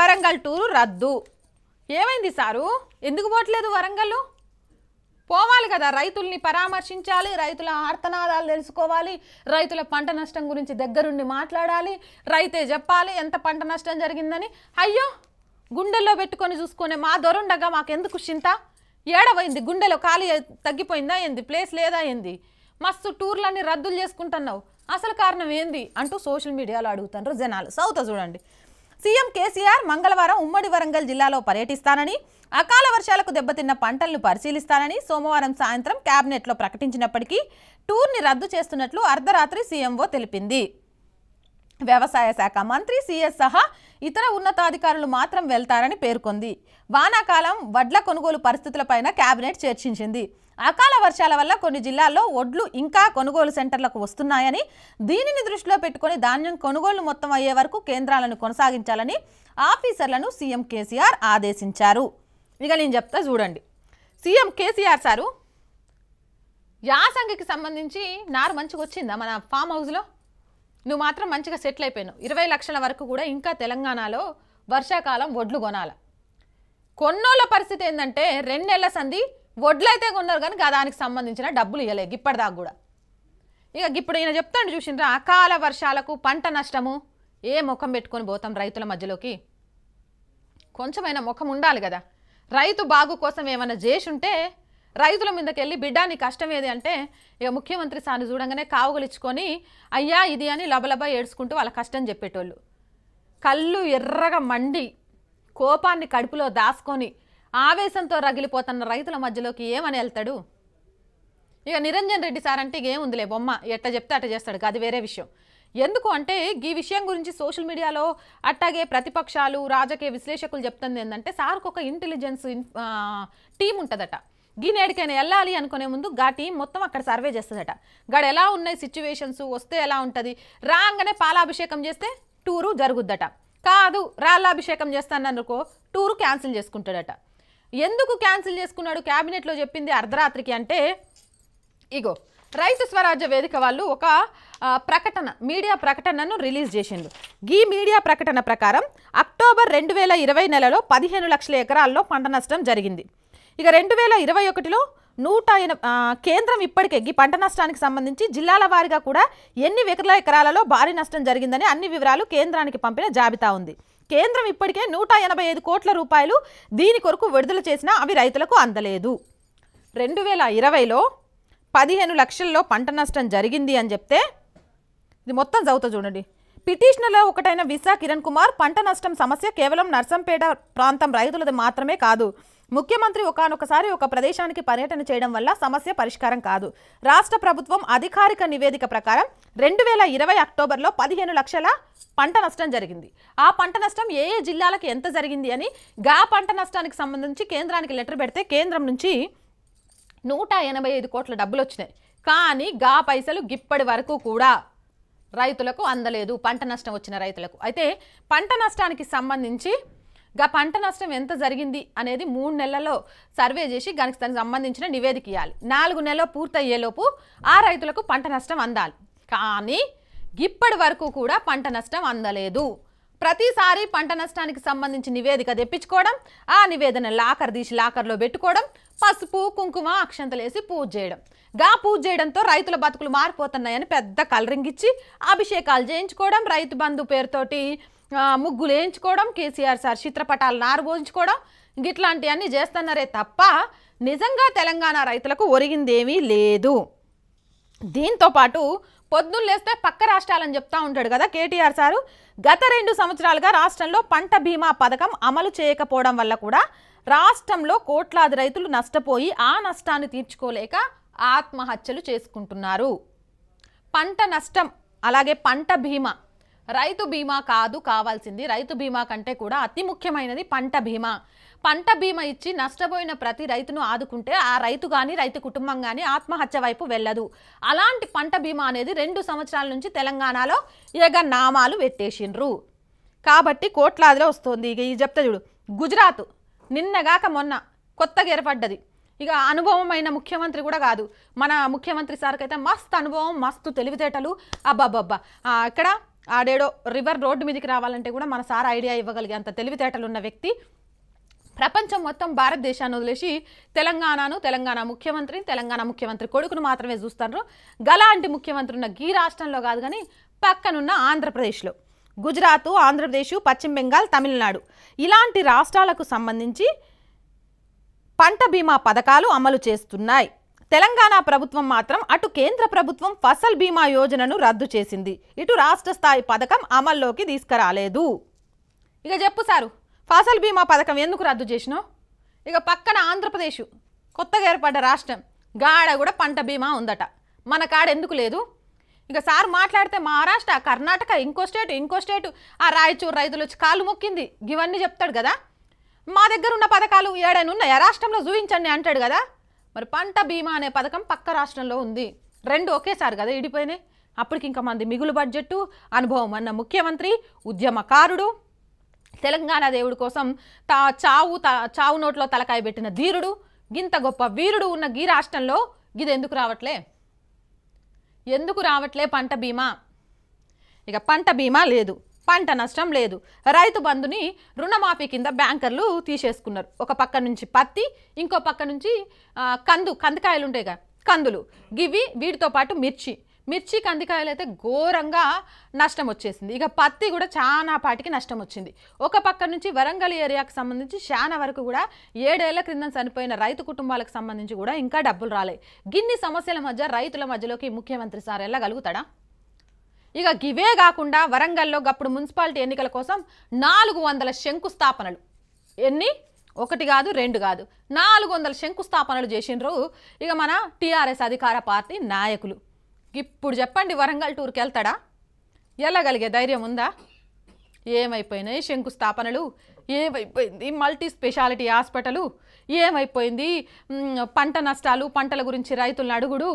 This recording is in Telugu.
వరంగల్ టూరు రద్దు ఏమైంది సారు ఎందుకు పోవట్లేదు వరంగల్ పోవాలి కదా రైతుల్ని పరామర్శించాలి రైతుల ఆర్తనాదాలు తెలుసుకోవాలి రైతుల పంట నష్టం గురించి దగ్గరుండి మాట్లాడాలి రైతే చెప్పాలి ఎంత పంట నష్టం జరిగిందని అయ్యో గుండెల్లో పెట్టుకొని చూసుకునే మా దొరుండగా మాకెందుకు చింత ఏడవైంది గుండెలో ఖాళీ తగ్గిపోయిందా ఏంది ప్లేస్ లేదా ఏంది మస్తు టూర్లన్నీ రద్దులు చేసుకుంటున్నావు అసలు కారణం ఏంది అంటూ సోషల్ మీడియాలో అడుగుతున్నారు జనాలు సౌత చూడండి సీఎం కేసీఆర్ మంగళవారం ఉమ్మడి వరంగల్ జిల్లాలో పర్యటిస్తానని అకాల వర్షాలకు దెబ్బతిన్న పంటలను పరిశీలిస్తానని సోమవారం సాయంత్రం కేబినెట్లో ప్రకటించినప్పటికీ టూర్ని రద్దు చేస్తున్నట్లు అర్ధరాత్రి సీఎంఓ తెలిపింది వ్యవసాయ శాఖ మంత్రి సీఎస్ సహా ఇతర ఉన్నతాధికారులు మాత్రం వెళ్తారని పేర్కొంది వానాకాలం వడ్ల కొనుగోలు పరిస్థితులపైన కేబినెట్ చర్చించింది అకాల వర్షాల వల్ల కొన్ని జిల్లాల్లో ఒడ్లు ఇంకా కొనుగోలు సెంటర్లకు వస్తున్నాయని దీనిని దృష్టిలో పెట్టుకుని ధాన్యం కొనుగోలు మొత్తం అయ్యే వరకు కేంద్రాలను కొనసాగించాలని ఆఫీసర్లను సీఎం కేసీఆర్ ఆదేశించారు ఇక నేను చెప్తా చూడండి సీఎం కేసీఆర్ సారు యాసంగికి సంబంధించి నారు మంచిగా వచ్చిందా మన ఫామ్ హౌస్లో నువ్వు మాత్రం మంచిగా సెటిల్ అయిపోయాను ఇరవై లక్షల వరకు కూడా ఇంకా తెలంగాణలో వర్షాకాలం వడ్లు కొనాల కొన్నోళ్ళ పరిస్థితి ఏంటంటే రెండు నెలల సంధి వడ్లైతే కొన్నారు కానీ దానికి సంబంధించిన డబ్బులు ఇవ్వలేదు ఇప్పటిదాకా కూడా ఇక ఇప్పుడు ఈయన చెప్తాను చూసిండ్రా అకాల వర్షాలకు పంట నష్టము ఏ ముఖం పెట్టుకొని పోతాం రైతుల మధ్యలోకి కొంచెమైనా ముఖం ఉండాలి కదా రైతు బాగు కోసం ఏమైనా చేసి ఉంటే రైతుల మీదకెళ్ళి బిడ్డా నీ కష్టం ఏది అంటే ఇక ముఖ్యమంత్రి సార్ని చూడంగానే కావుగలిచ్చుకొని అయ్యా ఇది అని లబలబ ఏడ్చుకుంటూ వాళ్ళ కష్టం చెప్పేటోళ్ళు కళ్ళు ఎర్రగా మండి కోపాన్ని కడుపులో దాసుకొని ఆవేశంతో రగిలిపోతున్న రైతుల మధ్యలోకి ఏమని వెళ్తాడు ఇక నిరంజన్ రెడ్డి సార్ అంటే ఏముందిలే బొమ్మ ఎట్ట చెప్తే అట్ట చేస్తాడు అది వేరే విషయం ఎందుకు అంటే ఈ విషయం గురించి సోషల్ మీడియాలో అట్టాగే ప్రతిపక్షాలు రాజకీయ విశ్లేషకులు చెప్తుంది ఏంటంటే సార్కు ఒక ఇంటెలిజెన్స్ టీం ఉంటుందట గీనేడికైనా వెళ్ళాలి అనుకునే ముందు గా టీం మొత్తం అక్కడ సర్వే చేస్తుందట గడ ఎలా ఉన్నాయి సిచ్యువేషన్స్ వస్తే ఎలా ఉంటుంది రాగానే పాలాభిషేకం చేస్తే టూరు జరుగుద్దట కాదు రాళ్ళాభిషేకం చేస్తాననుకో టూరు క్యాన్సిల్ చేసుకుంటాడట ఎందుకు క్యాన్సిల్ చేసుకున్నాడు క్యాబినెట్లో చెప్పింది అర్ధరాత్రికి అంటే ఇగో రైతు స్వరాజ్య వేదిక వాళ్ళు ఒక ప్రకటన మీడియా ప్రకటనను రిలీజ్ చేసిండు ఈ మీడియా ప్రకటన ప్రకారం అక్టోబర్ రెండు వేల ఇరవై నెలలో పదిహేను లక్షల ఎకరాల్లో పంట నష్టం జరిగింది ఇక రెండు వేల ఇరవై ఒకటిలో నూట కేంద్రం ఇప్పటికే పంట నష్టానికి సంబంధించి జిల్లాల వారిగా కూడా ఎన్ని ఎకరాల ఎకరాలలో భారీ నష్టం జరిగిందని అన్ని వివరాలు కేంద్రానికి పంపిన జాబితా ఉంది కేంద్రం ఇప్పటికే నూట ఎనభై ఐదు కోట్ల రూపాయలు దీని కొరకు విడుదల చేసినా అవి రైతులకు అందలేదు రెండు వేల ఇరవైలో పదిహేను లక్షల్లో పంట నష్టం జరిగింది అని చెప్తే ఇది మొత్తం చదువుతా చూడండి పిటిషనర్లో ఒకటైన విశా కిరణ్ కుమార్ పంట నష్టం సమస్య కేవలం నర్సంపేట ప్రాంతం రైతులది మాత్రమే కాదు ముఖ్యమంత్రి ఒకనొకసారి ఒక ప్రదేశానికి పర్యటన చేయడం వల్ల సమస్య పరిష్కారం కాదు రాష్ట్ర ప్రభుత్వం అధికారిక నివేదిక ప్రకారం రెండు వేల ఇరవై అక్టోబర్లో పదిహేను లక్షల పంట నష్టం జరిగింది ఆ పంట నష్టం ఏ ఏ జిల్లాలకు ఎంత జరిగింది అని గా పంట నష్టానికి సంబంధించి కేంద్రానికి లెటర్ పెడితే కేంద్రం నుంచి నూట ఎనభై ఐదు కోట్ల డబ్బులు వచ్చినాయి కానీ గా పైసలు గిప్పటి వరకు కూడా రైతులకు అందలేదు పంట నష్టం వచ్చిన రైతులకు అయితే పంట నష్టానికి సంబంధించి గా పంట నష్టం ఎంత జరిగింది అనేది మూడు నెలల్లో సర్వే చేసి దానికి దానికి సంబంధించిన నివేదిక ఇవ్వాలి నాలుగు నెలలు పూర్తయ్యేలోపు ఆ రైతులకు పంట నష్టం అందాలి కానీ ఇప్పటి వరకు కూడా పంట నష్టం అందలేదు ప్రతిసారి పంట నష్టానికి సంబంధించి నివేదిక తెప్పించుకోవడం ఆ నివేదన లాకర్ తీసి లాకర్లో పెట్టుకోవడం పసుపు కుంకుమ అక్షంతలేసి పూజ చేయడం గా పూజ చేయడంతో రైతుల బతుకులు మారిపోతున్నాయని పెద్ద కలరింగ్ ఇచ్చి అభిషేకాలు చేయించుకోవడం రైతు బంధు పేరుతోటి ముగ్గులు వేయించుకోవడం కేసీఆర్ సార్ చిత్రపటాలు నారుబోయించుకోవడం గిట్లాంటివన్నీ చేస్తున్నారే తప్ప నిజంగా తెలంగాణ రైతులకు ఒరిగిందేమీ లేదు దీంతోపాటు పొద్దున్న లేస్తే పక్క రాష్ట్రాలని చెప్తా ఉంటాడు కదా కేటీఆర్ సారు గత రెండు సంవత్సరాలుగా రాష్ట్రంలో పంట బీమా పథకం అమలు చేయకపోవడం వల్ల కూడా రాష్ట్రంలో కోట్లాది రైతులు నష్టపోయి ఆ నష్టాన్ని తీర్చుకోలేక ఆత్మహత్యలు చేసుకుంటున్నారు పంట నష్టం అలాగే పంట బీమా రైతు బీమా కాదు కావాల్సింది రైతు బీమా కంటే కూడా అతి ముఖ్యమైనది పంట బీమా పంట బీమా ఇచ్చి నష్టపోయిన ప్రతి రైతును ఆదుకుంటే ఆ రైతు కానీ రైతు కుటుంబం కానీ ఆత్మహత్య వైపు వెళ్ళదు అలాంటి పంట బీమా అనేది రెండు సంవత్సరాల నుంచి తెలంగాణలో ఇక నామాలు పెట్టేసిండ్రు కాబట్టి కోట్లాదిలో వస్తుంది ఇక ఈ చెప్తా చూడు గుజరాత్ నిన్నగాక మొన్న కొత్తగా ఏర్పడ్డది ఇక అనుభవమైన ముఖ్యమంత్రి కూడా కాదు మన ముఖ్యమంత్రి సార్కి అయితే మస్తు అనుభవం మస్తు తెలివితేటలు అబ్బాబ్బా ఇక్కడ ఆడేడో రివర్ రోడ్డు మీదకి రావాలంటే కూడా మన సార్ ఐడియా ఇవ్వగలిగే అంత తెలివితేటలున్న వ్యక్తి ప్రపంచం మొత్తం భారతదేశాన్ని వదిలేసి తెలంగాణను తెలంగాణ ముఖ్యమంత్రిని తెలంగాణ ముఖ్యమంత్రి కొడుకును మాత్రమే చూస్తారు గలాంటి ముఖ్యమంత్రి ఉన్న గీ రాష్ట్రంలో కాదు కానీ పక్కనున్న ఆంధ్రప్రదేశ్లో గుజరాత్ ఆంధ్రప్రదేశ్ పశ్చిమ బెంగాల్ తమిళనాడు ఇలాంటి రాష్ట్రాలకు సంబంధించి పంట బీమా పథకాలు అమలు చేస్తున్నాయి తెలంగాణ ప్రభుత్వం మాత్రం అటు కేంద్ర ప్రభుత్వం ఫసల్ బీమా యోజనను రద్దు చేసింది ఇటు రాష్ట్ర స్థాయి పథకం అమల్లోకి తీసుకురాలేదు ఇక చెప్పు సారు ఫసల్ బీమా పథకం ఎందుకు రద్దు చేసినావు ఇక పక్కన ఆంధ్రప్రదేశ్ కొత్తగా ఏర్పడ్డ రాష్ట్రం గాడ కూడా పంట బీమా ఉందట మన కాడ ఎందుకు లేదు ఇక సార్ మాట్లాడితే మహారాష్ట్ర కర్ణాటక ఇంకో స్టేట్ ఇంకో స్టేట్ ఆ రాయచూరు రైతులు వచ్చి కాలు మొక్కింది ఇవన్నీ చెప్తాడు కదా మా దగ్గర ఉన్న పథకాలు ఏడైనా ఉన్నాయా రాష్ట్రంలో చూపించండి అంటాడు కదా మరి పంట బీమా అనే పథకం పక్క రాష్ట్రంలో ఉంది రెండు ఒకేసారి కదా ఇడిపోయినాయి అప్పటికి ఇంకా మంది మిగులు బడ్జెట్టు అనుభవం అన్న ముఖ్యమంత్రి ఉద్యమకారుడు తెలంగాణ దేవుడి కోసం తా చావు చావు నోట్లో తలకాయ పెట్టిన ధీరుడు గింత గొప్ప వీరుడు ఉన్న గీ రాష్ట్రంలో గిది ఎందుకు రావట్లే ఎందుకు రావట్లే పంట బీమా ఇక పంట బీమా లేదు పంట నష్టం లేదు రైతు బంధుని రుణమాఫీ కింద బ్యాంకర్లు తీసేసుకున్నారు ఒక పక్క నుంచి పత్తి ఇంకో పక్క నుంచి కందు కందికాయలు ఉంటాయిగా కందులు గివి వీటితో పాటు మిర్చి మిర్చి కందికాయలు అయితే ఘోరంగా నష్టం వచ్చేసింది ఇక పత్తి కూడా చాలా పాటికి నష్టం వచ్చింది ఒక పక్క నుంచి వరంగల్ ఏరియాకు సంబంధించి చాలా వరకు కూడా ఏడేళ్ల క్రింద చనిపోయిన రైతు కుటుంబాలకు సంబంధించి కూడా ఇంకా డబ్బులు రాలేదు గిన్ని సమస్యల మధ్య రైతుల మధ్యలోకి ముఖ్యమంత్రి సార్ వెళ్ళగలుగుతాడా ఇక గివే కాకుండా వరంగల్లో గప్పుడు మున్సిపాలిటీ ఎన్నికల కోసం నాలుగు వందల శంకుస్థాపనలు ఎన్ని ఒకటి కాదు రెండు కాదు నాలుగు వందల శంకుస్థాపనలు చేసినరు ఇక మన టీఆర్ఎస్ అధికార పార్టీ నాయకులు ఇప్పుడు చెప్పండి వరంగల్ టూర్కి వెళ్తాడా వెళ్ళగలిగే ధైర్యం ఉందా ఏమైపోయినాయి శంకుస్థాపనలు ఏమైపోయింది మల్టీ స్పెషాలిటీ హాస్పిటలు ఏమైపోయింది పంట నష్టాలు పంటల గురించి రైతులను అడుగుడు